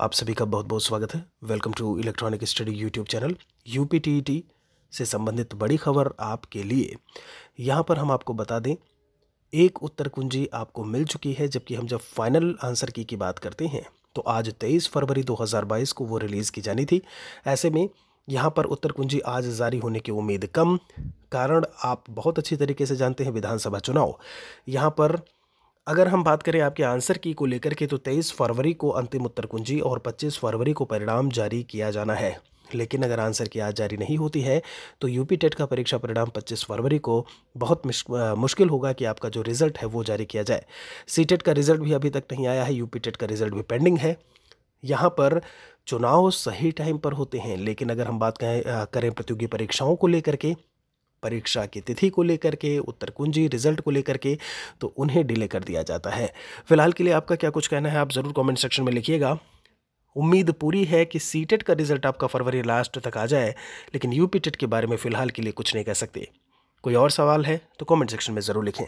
आप सभी का बहुत बहुत स्वागत है welcome to electronic study YouTube channel यू से संबंधित बड़ी खबर आपके लिए यहाँ पर हम आपको बता दें एक उत्तर कुंजी आपको मिल चुकी है जबकि हम जब फाइनल आंसर की की बात करते हैं तो आज 23 फरवरी 2022 को वो रिलीज़ की जानी थी ऐसे में यहाँ पर उत्तर कुंजी आज जारी होने की उम्मीद कम कारण आप बहुत अच्छी तरीके से जानते हैं विधानसभा चुनाव यहाँ पर अगर हम बात करें आपके आंसर की को लेकर के तो 23 फरवरी को अंतिम उत्तर कुंजी और 25 फरवरी को परिणाम जारी किया जाना है लेकिन अगर आंसर की आज जारी नहीं होती है तो यूपी टेट का परीक्षा परिणाम 25 फरवरी को बहुत मुश्किल होगा कि आपका जो रिज़ल्ट है वो जारी किया जाए सी टेट का रिज़ल्ट भी अभी तक नहीं आया है यूपी टेट का रिज़ल्ट भी पेंडिंग है यहाँ पर चुनाव सही टाइम पर होते हैं लेकिन अगर हम बात करें प्रतियोगी परीक्षाओं को लेकर के परीक्षा की तिथि को लेकर के उत्तर कुंजी रिजल्ट को लेकर के तो उन्हें डिले कर दिया जाता है फिलहाल के लिए आपका क्या कुछ कहना है आप ज़रूर कॉमेंट सेक्शन में लिखिएगा उम्मीद पूरी है कि सी टेट e का रिजल्ट आपका फरवरी लास्ट तक आ जाए लेकिन यूपी टेट e के बारे में फ़िलहाल के लिए कुछ नहीं कह सकते कोई और सवाल है तो कॉमेंट सेक्शन में ज़रूर लिखें